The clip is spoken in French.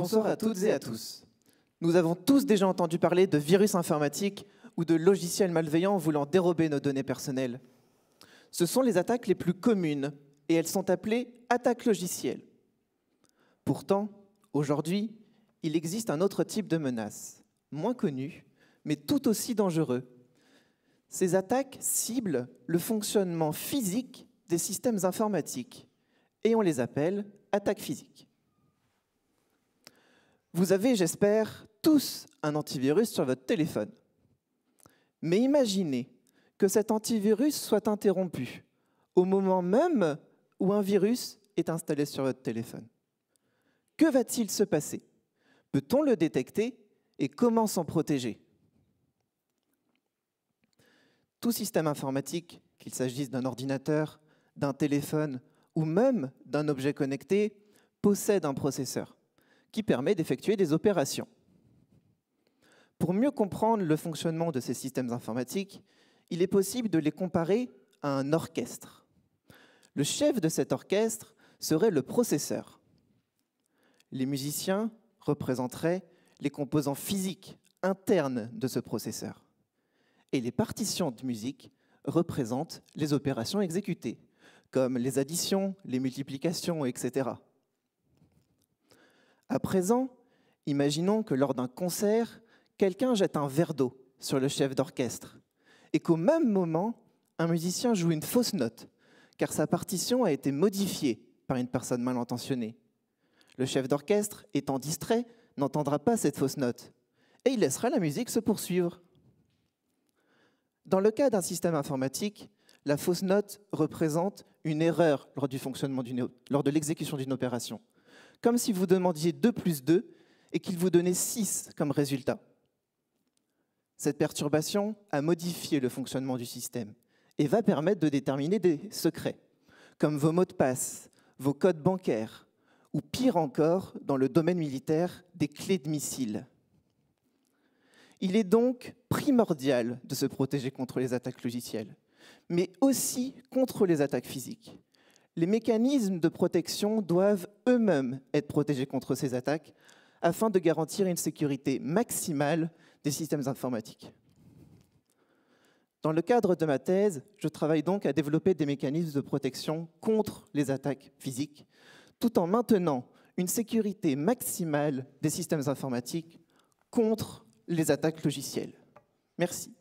Bonsoir à toutes et à tous. Nous avons tous déjà entendu parler de virus informatiques ou de logiciels malveillants voulant dérober nos données personnelles. Ce sont les attaques les plus communes et elles sont appelées attaques logicielles. Pourtant, aujourd'hui, il existe un autre type de menace, moins connu, mais tout aussi dangereux. Ces attaques ciblent le fonctionnement physique des systèmes informatiques et on les appelle attaques physiques. Vous avez, j'espère, tous un antivirus sur votre téléphone. Mais imaginez que cet antivirus soit interrompu au moment même où un virus est installé sur votre téléphone. Que va-t-il se passer Peut-on le détecter et comment s'en protéger Tout système informatique, qu'il s'agisse d'un ordinateur, d'un téléphone ou même d'un objet connecté, possède un processeur qui permet d'effectuer des opérations. Pour mieux comprendre le fonctionnement de ces systèmes informatiques, il est possible de les comparer à un orchestre. Le chef de cet orchestre serait le processeur. Les musiciens représenteraient les composants physiques internes de ce processeur. Et les partitions de musique représentent les opérations exécutées, comme les additions, les multiplications, etc. À présent, imaginons que lors d'un concert, quelqu'un jette un verre d'eau sur le chef d'orchestre et qu'au même moment, un musicien joue une fausse note, car sa partition a été modifiée par une personne mal intentionnée. Le chef d'orchestre, étant distrait, n'entendra pas cette fausse note, et il laissera la musique se poursuivre. Dans le cas d'un système informatique, la fausse note représente une erreur lors, du fonctionnement lors de l'exécution d'une opération comme si vous demandiez 2 plus 2 et qu'il vous donnait 6 comme résultat. Cette perturbation a modifié le fonctionnement du système et va permettre de déterminer des secrets, comme vos mots de passe, vos codes bancaires, ou pire encore, dans le domaine militaire, des clés de missiles. Il est donc primordial de se protéger contre les attaques logicielles, mais aussi contre les attaques physiques les mécanismes de protection doivent eux-mêmes être protégés contre ces attaques afin de garantir une sécurité maximale des systèmes informatiques. Dans le cadre de ma thèse, je travaille donc à développer des mécanismes de protection contre les attaques physiques, tout en maintenant une sécurité maximale des systèmes informatiques contre les attaques logicielles. Merci.